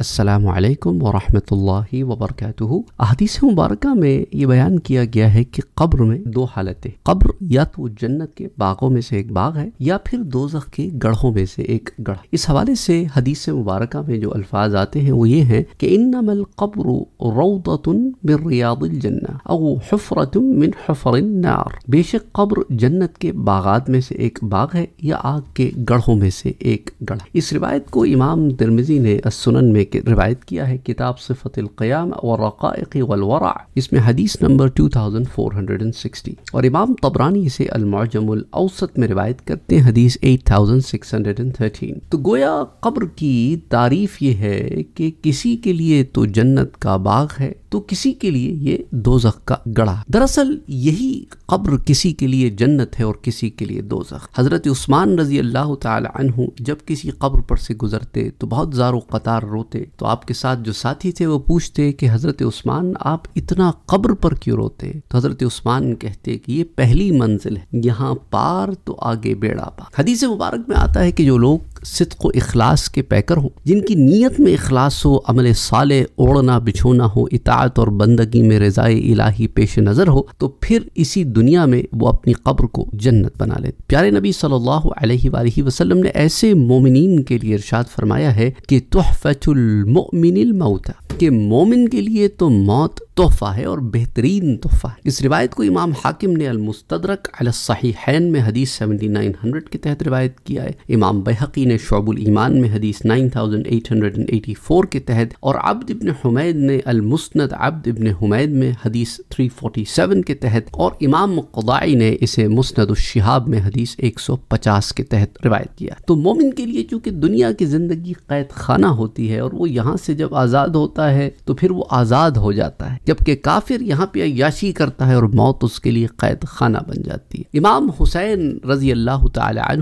असलकम वरहमल वबरक अहदीस मुबारक में ये बयान किया गया है की कब्र में दो हालतें कब्र या तो जन्नत के बागों में से एक बाग है या फिर दो दोजख के गढ़ों में से एक गढ़ इस हवाले से हदीस मुबारक में जो अल्फाज आते हैं वो ये हैं कि इनमल कब्र रौदतन मिन रियादिल जन्ना अव नार बेशक कब्र जन्नत के बागात में से एक बाग है या आग के गढ़ों में से एक गढ़ इस रिवायत को इमाम तिरमिजी ने सुनन में एक रिवायत किया है किताब सिफ़तम और रक़ाक़ी वलवरा इसमें हदीस नंबर 2460 और इमाम तबरानी इसे अलमाजमसत में रिवायत करते हैं हदीस 8613 तो गोया कब्र की तारीफ़ ये है कि किसी के लिए तो जन्नत का बाग है तो किसी के लिए ये दो का गढ़ा दरअसल यही कब्र किसी के लिए जन्नत है और किसी के लिए दोजख हज़रत उस्मान रजी अल्लाह तु जब किसी कब्र पर से गुजरते तो बहुत ज़ारो कतार रोते तो आपके साथ जो साथी थे वो पूछते कि हज़रत उस्मान आप इतना कब्र पर क्यों रोते तो हज़रत उस्मान कहते कि ये पहली मंजिल है यहाँ पार तो आगे बेड़ा पा हदीसी मुबारक में आता है कि जो लोग सिद्क अखलास के पैकर हो जिनकी नीयत में अखलास हो अमल साल ओढ़ना बिछोना हो इतात और बंदगी में रज़ाए इलाही पेश नज़र हो तो फिर इसी दुनिया में वो अपनी कब्र को जन्नत बना ले प्यारे नबी सल्लल्लाहु अलैहि वसल्लम ने ऐसे मोमिन के लिए इरशाद फरमाया है कि तोहफ़तुलमोमिनमौता के मोमिन के लिए तो मौत तोहफ़ा है और बेहतरीन तोहफ़ा है इस रिवायत को इमाम हाकिम ने अलमुस्तरक अलसहीहैन में हदीस 7900 के तहत रिवायत किया है इमाम बेहकी ने शबुल ईमान में हदीस 9884 के तहत और अब्द इबन हुमैद ने अल मुस्नद अब्द इबन हुमैद में हदीस 347 के तहत और इमाम कदाई ने इसे मुस्नद शिहाब में हदीस 150 के तहत रिवायत किया तो मोमिन के लिए चूंकि दुनिया की ज़िंदगी कैद खाना होती है और वो यहाँ से जब आज़ाद होता है तो फिर वो आज़ाद हो जाता है जबकि काफिर यहाँ पे अयाशी करता है और मौत उसके लिए कैद खाना बन जाती है इमाम हुसैन रजी अल्लाह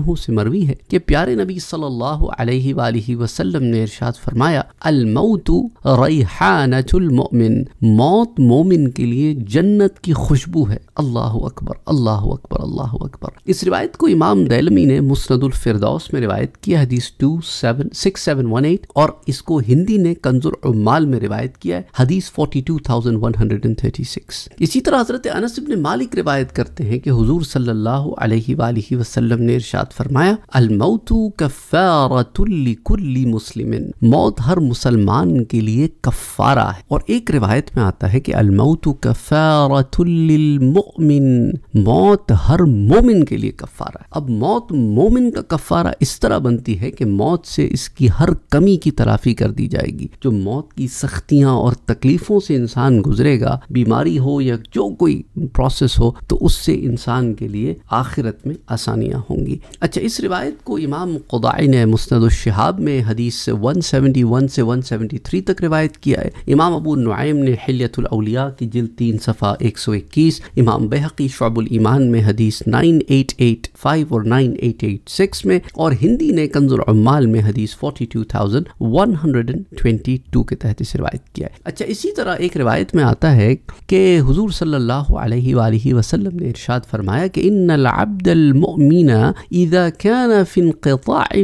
तु से मरवी है कि प्यारे नबी सल्लल्लाहु अलैहि वसल्लम ने इरशाद फरमाया अलमौतु रैहानतुलमोमिन मौत मोमिन के लिए जन्नत की खुशबू है अल्लाह अकबर अल्लाह अकबर अल्लाह अकबर इस रिवायत को इमाम दैलमी ने मुस्नदुलफरदौस में रिवायत किया हदीस two seven six seven one eight और इसको हिंदी ने कंजुर उमाल में रिवायत किया है हदीस forty two thousand one hundred and thirty six इसी तरह हजरत अनस इब्न मालिक रिवायत करते हैं कि हुजूर सल्लल्लाहु अलैहि वसल्लम ने इरशाद फरमाया अलमौतु कफ कफ़ारत लिकुल्ली मुस्लिम मौत हर मुसलमान के लिए कफ़ारा है और एक रिवायत में आता है कि अलमौत कफ़ारतमिन मौत हर मोमिन के लिए कफ़ारा है अब मौत मोमिन का कफ़ारा इस तरह बनती है कि मौत से इसकी हर कमी की तलाफी कर दी जाएगी जो मौत की सख्तियाँ और तकलीफ़ों से इंसान गुजरेगा बीमारी हो या जो कोई प्रोसेस हो तो उससे इंसान के लिए आखिरत में आसानियाँ होंगी अच्छा इस रिवायत को इमाम खुदा नासाई ने मुस्ंद शहाब में हदीस 171 से 173 तक रिवायत किया है इमाम अबू नुआम ने हिलियतलिया की जिल तीन सफ़ा 121 इमाम बेहकी शबुल ईमान में हदीस 9885 और 9886 में और हिंदी ने कंजुल अम्माल में हदीस 42122 के तहत इस रिवायत किया है अच्छा इसी तरह एक रिवायत में आता है कि हजूर सल्ला वसलम ने इरशाद फरमाया कि इन अब्दल इदा क्या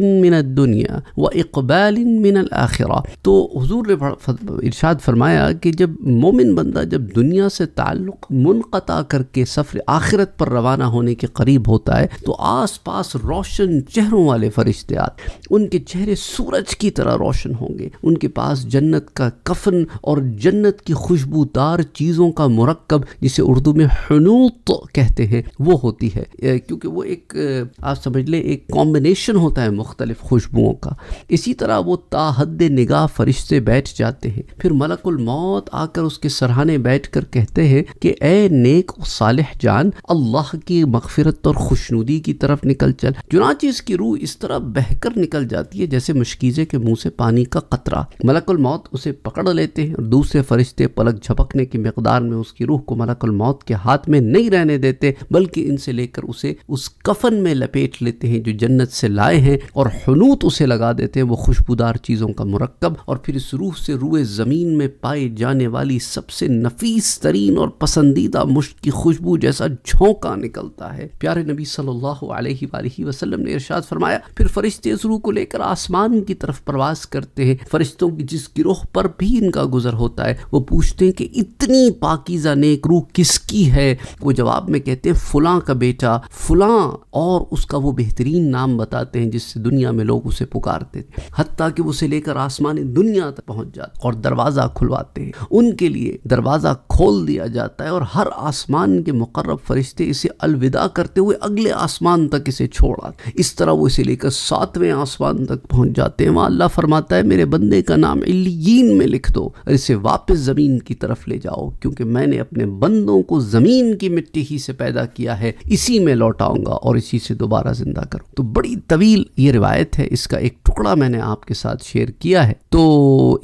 من दुनिया व इकबाल मिन आखिरा तो हजूर ने इरशाद फरमाया कि जब मोमिन बंदा जब दुनिया से ताल्लुक़ मुनक़ता करके सफ़र आखिरत पर रवाना होने के करीब होता है तो आस पास रोशन चेहरों वाले फरिश्ते आते उनके चेहरे सूरज की तरह रोशन होंगे उनके पास जन्नत का कफन और जन्नत की खुशबूदार चीज़ों का मरकब जिसे उर्दू में हनूत कहते हैं वो होती है क्योंकि वो एक आप समझ लें एक कॉम्बिनेशन होता है मुख्त मुख्तलिफ खुशबुओं का इसी तरह वो ताहद निगाह फरिश्ते बैठ जाते हैं फिर मलकुल मौत आकर उसके सरहाने बैठ कर कहते हैं कि ए नेक साल जान अल्लाह की मगफिरत और खुशनुदी की तरफ निकल चल चुनाची इसकी रूह इस तरह बहकर निकल जाती है जैसे मशकीज़े के मुंह से पानी का कतरा मलकुल मौत उसे पकड़ लेते हैं और दूसरे फरिश्ते पलक झपकने की मकदार में उसकी रूह को मलकुल मौत के हाथ में नहीं रहने देते बल्कि इनसे लेकर उसे उस कफन में लपेट लेते हैं जो जन्नत से लाए हैं और और हनूत उसे लगा देते हैं वो खुशबूदार चीज़ों का मरकब और फिर इस रूह से रूए ज़मीन में पाए जाने वाली सबसे नफीस तरीन और पसंदीदा मुश्क की खुशबू जैसा झोंका निकलता है प्यारे नबी सल्लल्लाहु अलैहि वसल्लम ने इरशाद फरमाया फिर फरिश्ते इस रूह को लेकर आसमान की तरफ प्रवास करते हैं फरिश्तों की जिस गिरोह पर भी इनका गुजर होता है वो पूछते हैं कि इतनी पाकिजा नेक रूह किसकी है वो जवाब में कहते हैं फुलां का बेटा फुलां और उसका वो बेहतरीन नाम बताते हैं जिससे दुनिया में लोग उसे पुकारते थे हती कि उसे लेकर आसमानी दुनिया तक पहुंच जाते और दरवाज़ा खुलवाते हैं उनके लिए दरवाज़ा खोल दिया जाता है और हर आसमान के मुकर्रब फरिश्ते इसे अलविदा करते हुए अगले आसमान तक इसे छोड़ा इस तरह वो इसे लेकर सातवें आसमान तक पहुंच जाते हैं वहाँ अल्लाह फरमाता है मेरे बंदे का नाम इलीन में लिख दो और इसे वापस ज़मीन की तरफ ले जाओ क्योंकि मैंने अपने बंदों को ज़मीन की मिट्टी ही से पैदा किया है इसी में लौटाऊंगा और इसी से दोबारा ज़िंदा करूँ तो बड़ी तवील ये रिवायत है इसका एक टुकड़ा मैंने आपके साथ शेयर किया है तो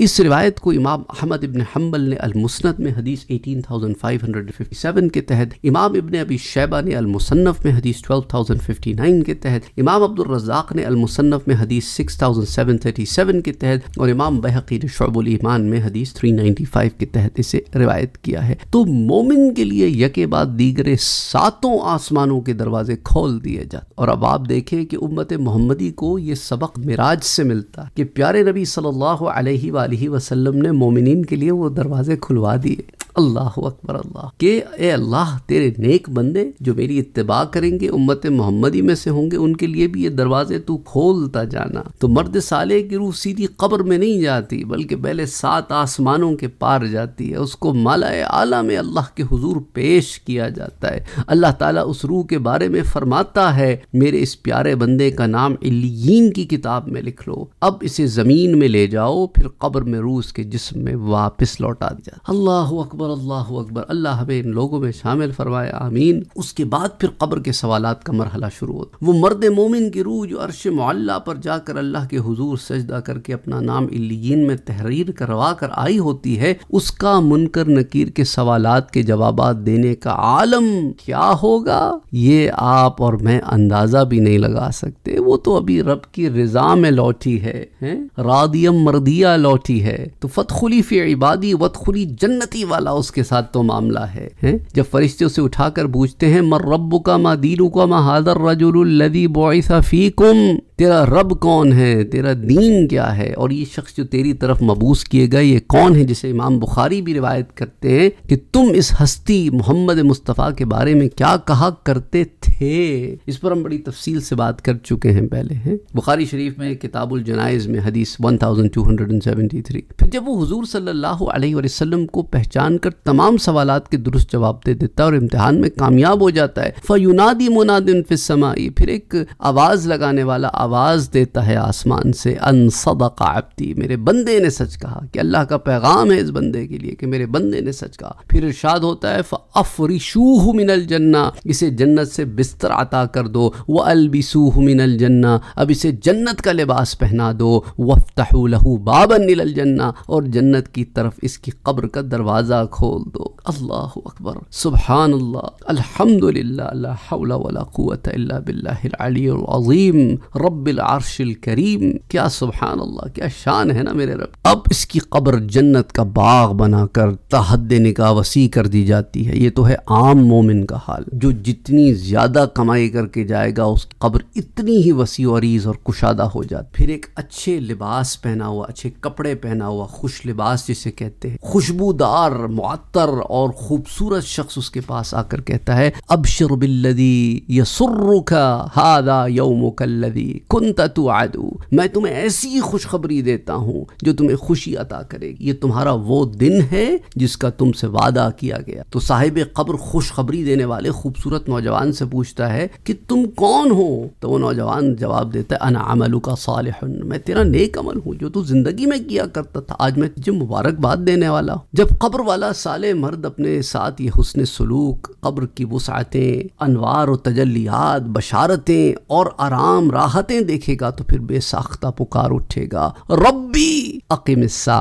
इस रिवायत को इमाम अहमद इबन हम्बल ने अलमुसनद में हदीस 18,557 के तहत इमाम इबन अबी शैबा ने अलमुसन्फ़ में हदीस 12,059 के तहत इमाम अब्दुलरजाक ने अलमुसन्फ़ में हदीस 6,737 के तहत और इमाम बहकी शोबुल ईमान में हदीस 395 के तहत इसे रिवायत किया है तो मोमिन के लिए यके बाद दीगरे सातों आसमानों के दरवाजे खोल दिए जाते और अब आप देखें कि उम्मत मोहम्मदी को ये सबक मिराज से मिलता कि प्यारे नबी सल्लल्लाहु अलैहि वालैहि वसल्लम ने मोमिन के लिए वो दरवाजे खुलवा दिए अल्लाह अकबर अल्लाह के ए अल्लाह तेरे नेक बंदे जो मेरी इतबा करेंगे उम्मत मोहम्मदी में से होंगे उनके लिए भी ये दरवाजे तू खोलता जाना तो मर्द साले की रूह सीधी कब्र में नहीं जाती बल्कि पहले सात आसमानों के पार जाती है उसको माला आला में अल्लाह के हुजूर पेश किया जाता है अल्लाह ताला उस रूह के बारे में फरमाता है मेरे इस प्यारे बंदे का नाम इल्ली मुहद्दीन की किताब में लिख लो अब इसे ज़मीन में ले जाओ फिर कब्र में रूस के जिसम में वापस लौटा दिया अल्लाह अकबर अल्लाह अकबर अल्लाह हमें इन लोगों में शामिल फरमाए आमीन उसके बाद फिर कब्र के सवालत का मरहला शुरू होता वो मर्द मोमिन की रूह जो अरश मल्ला पर जाकर अल्लाह के हजूर सजदा करके अपना नाम इलीन में तहरीर करवा कर आई होती है उसका मुनकर नकीर के सवालत के जवाब देने का आलम क्या होगा ये आप और मैं अंदाज़ा भी नहीं लगा सकते वो तो अभी रब की रजा में लौटी है है? रादियम मर्दिया लौटी है तो फतखुली फी इबादी वतखुली जन्नती वाला उसके साथ तो मामला है है? जब फरिश्ते उसे उठाकर पूछते हैं मर रब का मा दीनू का मा हादर रजुल्लदी बोसा फी कुम तेरा रब कौन है तेरा दीन क्या है और ये शख्स जो तेरी तरफ मबूस किए गए ये कौन है जिसे इमाम बुखारी भी रिवायत करते हैं कि तुम इस हस्ती मोहम्मद मुस्तफ़ा के बारे में क्या कहा करते थे इस पर हम बड़ी तफसील से बात कर चुके हैं पहले हैं बुखारी शरीफ में किताबुल जनाइज में हदीस 1273 फिर जब वो हजूर सल्लल्लाहु अलैहि वसल्लम को पहचान कर तमाम सवालात के दुरुस्त जवाब दे देता है और इम्तहान में कामयाब हो जाता है फयुनादी मुनादिन फिसमा समाई फिर एक आवाज़ लगाने वाला आवाज़ देता है आसमान से अन सदक आबदी मेरे बंदे ने सच कहा कि अल्लाह का पैगाम है इस बंदे के लिए कि मेरे बंदे ने सच कहा फिर इर्शाद होता है अफरीशूह मिनल जन्ना इसे जन्नत से बिस्तर अता कर दो व अलबिसूह मिनल जन्ना अब इसे जन्नत का लिबास पहना दो वफ्तहू लहू बाबन नील जन्ना और जन्नत की तरफ इसकी कब्र का दरवाज़ा खोल दो अल्लाह अकबर सुबहान अल्लाह अलहमदिल्ला वला बिल्लाज़ीम रब रब्बिल आरशिल करीम क्या सुबहान अल्लाह क्या शान है ना मेरे रब अब इसकी कब्र जन्नत का बाग बनाकर तहद निका वसी कर दी जाती है ये तो है आम मोमिन का हाल जो जितनी ज़्यादा कमाई करके जाएगा उसकी कब्र इतनी ही वसी औरीज और कुशादा हो जाती फिर एक अच्छे लिबास पहना हुआ अच्छे कपड़े पहना हुआ खुश लिबास जिसे कहते हैं खुशबूदार मअतर और खूबसूरत शख्स उसके पास आकर कहता है अब शरबिल्लदी यसुर्रुका हादा यौमुकल्लदी कुंता तु आदू मैं तुम्हें ऐसी खुशखबरी देता हूँ जो तुम्हें खुशी अता करेगी ये तुम्हारा वो दिन है जिसका तुमसे वादा किया गया तो साहिब कब्र खुशखबरी देने वाले खूबसूरत नौजवान से पूछता है कि तुम कौन हो तो वो नौजवान जवाब देता है अना अमलू का साल मैं तेरा नेक अमल हूँ जो तू जिंदगी में किया करता था आज मैं तुझे मुबारकबाद देने वाला हूँ जब कब्र वाला साल मर्द अपने साथ ये हसन सलूक कब्र की वसातें अनवार और तजलियात बशारतें और आराम राहतें आंखें देखेगा तो फिर बेसाख्ता पुकार उठेगा रब्बी अकिमसा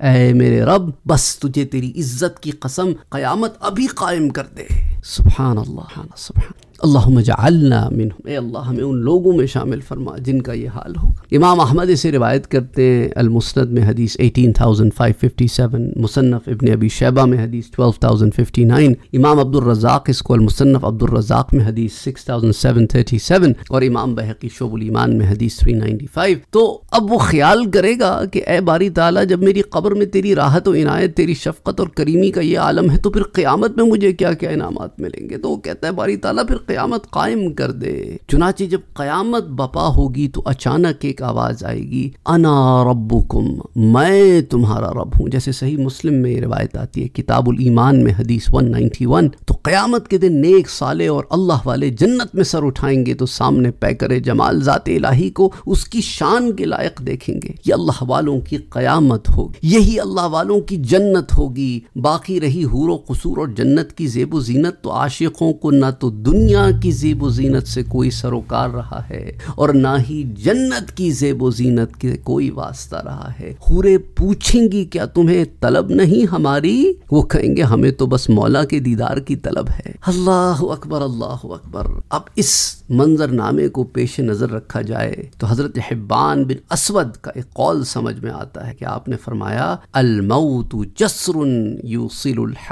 ऐ मेरे रब बस तुझे तेरी इज्जत की कसम कयामत अभी कायम कर दे सुबहान अल्लाह सुबहान अल्लाह मजालना मिन अल्लाह हमें उन लोगों में शामिल फरमा जिनका ये हाल होगा इमाम अहमद इसे रिवायत करते हैं अलमसनद में हदीस 18,557 मुसन्फ़ इबन अबी शैबा में हदीस 12,059 इमाम अब्दुलरजाक इसको अलमसनफ़ अब्दुलरजाक में हदीस 6,737 और इमाम बहकी शोबुल ईमान में हदीस 395 तो अब वो ख्याल करेगा कि ए बारी ताला जब मेरी कब्र में तेरी राहत व इनायत तेरी शफकत और करीमी का ये आलम है तो फिर क़्यामत में मुझे क्या क्या इनामत मिलेंगे तो वो कहता है बारी ताला फिर क़यामत कायम कर दे चुनाची जब क़यामत बपा होगी तो अचानक एक आवाज़ आएगी अना रबुकुम मैं तुम्हारा रब हूँ जैसे सही मुस्लिम में रिवायत आती है किताबुल ईमान में हदीस 191 तो क़यामत के दिन नेक साले और अल्लाह वाले जन्नत में सर उठाएंगे तो सामने पैकर जमाल ज़ात इलाही को उसकी शान के लायक देखेंगे ये अल्लाह वालों की क़यामत होगी यही अल्लाह वालों की जन्नत होगी बाकी रही हूर कसूर और जन्नत की जेब जीनत तो आशिकों को न तो दुनिया दुनिया की जेब जीनत से कोई सरोकार रहा है और ना ही जन्नत की जेब जीनत के कोई वास्ता रहा है हुरे पूछेंगी क्या तुम्हें तलब नहीं हमारी वो कहेंगे हमें तो बस मौला के दीदार की तलब है अल्लाह अकबर अल्लाह अकबर अब इस मंजरनामे को पेश नज़र रखा जाए तो हज़रत हिब्बान बिन असवद का एक कौल समझ में आता है कि आपने फरमाया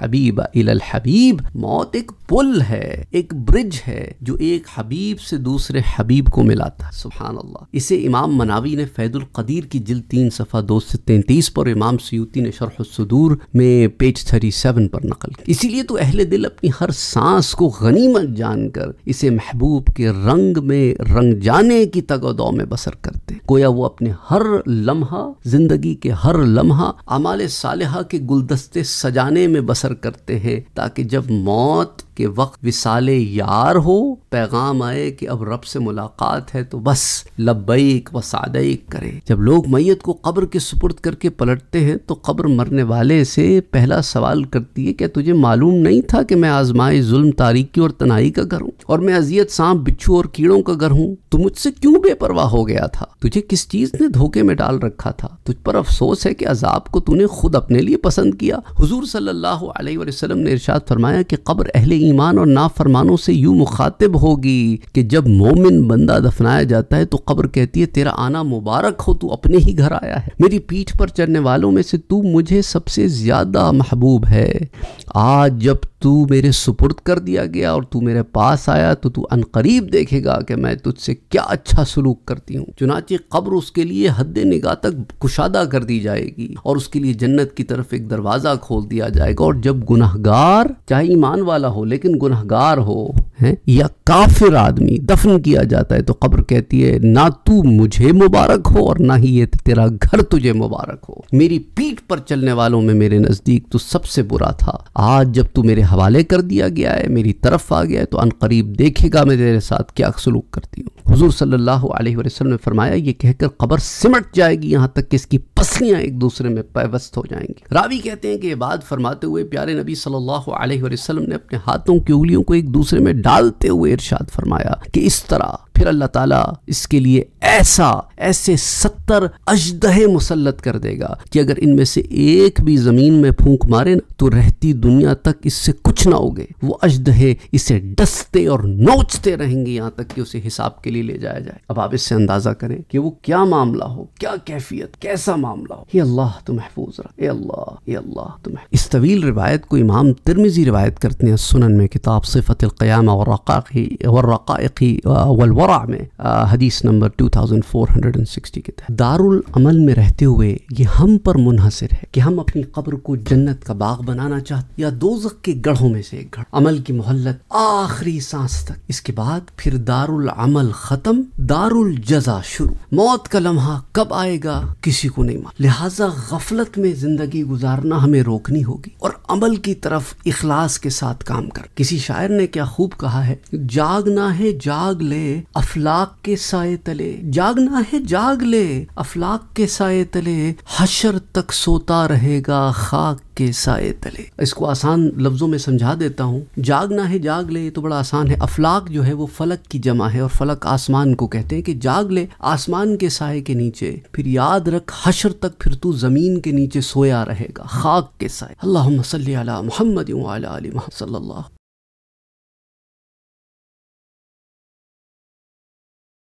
हबीब मौत एक पुल है एक ब्रिज है जो एक हबीब से दूसरे हबीब को मिलाता है सुबहान अल्लाह इसे इमाम मनावी ने फैदुल कदीर की जिल तीन सफ़ा दो से तैंतीस पर इमाम सयूती ने शरहसदूर में पेज थर्टी सेवन पर नकल की इसीलिए तो अहले दिल अपनी हर सांस को गनीमत जानकर इसे महबूब के के रंग में रंग जाने की तगोदौ में बसर करते गोया वो अपने हर लम्हा जिंदगी के हर लम्हा अमाल सालहा के गुलदस्ते सजाने में बसर करते हैं ताकि जब मौत कि वक्त विसाले यार हो पैगाम आए कि अब रब से मुलाकात है तो बस लबईक व सादईक करें जब लोग मैत को कब्र के सुपुर्द करके पलटते हैं तो कब्र मरने वाले से पहला सवाल करती है क्या तुझे मालूम नहीं था कि मैं आजमाए जुल्म तारीकी और तनाई का घर हूँ और मैं अजियत सांप बिच्छू और कीड़ों का घर हूँ तो मुझसे क्यों बेपरवाह हो गया था तुझे किस चीज़ ने धोखे में डाल रखा था तुझ पर अफसोस है कि अजाब को तूने खुद अपने लिए पसंद किया हुजूर सल्लल्लाहु अलैहि वसल्लम ने इरशाद फरमाया कि कब्र अहले ईमान और नाफरमानों से यूं मुखातिब होगी कि जब मोमिन बंदा दफनाया जाता है तो कब्र कहती है तेरा आना मुबारक हो तू अपने ही घर आया है मेरी पीठ पर चढ़ने वालों में से तू मुझे सबसे ज़्यादा महबूब है आज जब तू मेरे सुपुर्द कर दिया गया और तू मेरे पास आया तो तू अनकरीब देखेगा कि मैं तुझसे क्या अच्छा सलूक करती हूँ चुनाचे कब्र उसके लिए हद निगाह तक कुशादा कर दी जाएगी और उसके लिए जन्नत की तरफ एक दरवाज़ा खोल दिया जाएगा और जब गुनाहगार चाहे ईमान वाला हो लेकिन गुनहगार हो है या काफिर आदमी दफन किया जाता है तो कब्र कहती है ना तू मुझे मुबारक हो और ना ही ये तेरा घर तुझे मुबारक हो मेरी पीठ पर चलने वालों में मेरे नज़दीक तो सबसे बुरा था आज जब तू मेरे हवाले कर दिया गया है मेरी तरफ आ गया है तो अनकरीब देखेगा मैं तेरे साथ क्या सलूक करती हूँ हजूर सल्लाह ने फरमाया ये कहकर कब्र सिमट जाएगी यहाँ तक कि इसकी पसलियां एक दूसरे में पैवस्त हो जाएंगी रावी कहते हैं कि ये बात फरमाते हुए प्यारे नबी सल्लल्लाहु अलैहि वसल्लम ने अपने हाथों की उंगलियों को एक दूसरे में डालते हुए इरशाद फरमाया कि इस तरह फिर अल्लाह ताला इसके लिए ऐसा ऐसे सत्तर अजदहे मुसलत कर देगा कि अगर इनमें से एक भी ज़मीन में फूंक मारे ना तो रहती दुनिया तक इससे नोचनाओगे वो अजद है इसे डसते और नोचते रहेंगे यहाँ तक कि उसे हिसाब के लिए ले जाया जाए अब आप इससे अंदाजा करें कि वो क्या मामला हो क्या कैफियत कैसा मामला हो ये अल्लाह तो महफूज रहा अल्लाह ये अल्लाह तो महफूज इस तवील रिवायत को इमाम तिरमिजी रिवायत करते हैं सुनन में किताब सिफत क़याम और रकाकी वलवरा में हदीस number two thousand four hundred and sixty के तहत दारुल अमल में रहते हुए ये हम पर मुनहसर है कि हम अपनी कब्र को जन्नत का बाग बनाना चाहते या दोजक के गढ़ों में से एक घर अमल की मोहल्लत आखिरी सांस तक इसके बाद फिर दारुल अमल खत्म दारुल जजा शुरू मौत का लम्हा कब आएगा किसी को नहीं मालूम लिहाजा गफलत में जिंदगी गुजारना हमें रोकनी होगी और अमल की तरफ इखलास के साथ काम कर किसी शायर ने क्या खूब कहा है जागना है जाग ले अफलाक के साय तले जागना है जाग ले अफलाक के साय तले हशर तक सोता रहेगा खाक के साए तले इसको आसान लफ्ज़ों में समझा देता हूँ जागना है जाग ले ये तो बड़ा आसान है अफलाक जो है वो फलक की जमा है और फलक आसमान को कहते हैं कि जाग ले आसमान के साय के नीचे फिर याद रख हशर तक फिर तू ज़मीन के नीचे सोया रहेगा खाक के साय अल्लाह मोहम्मद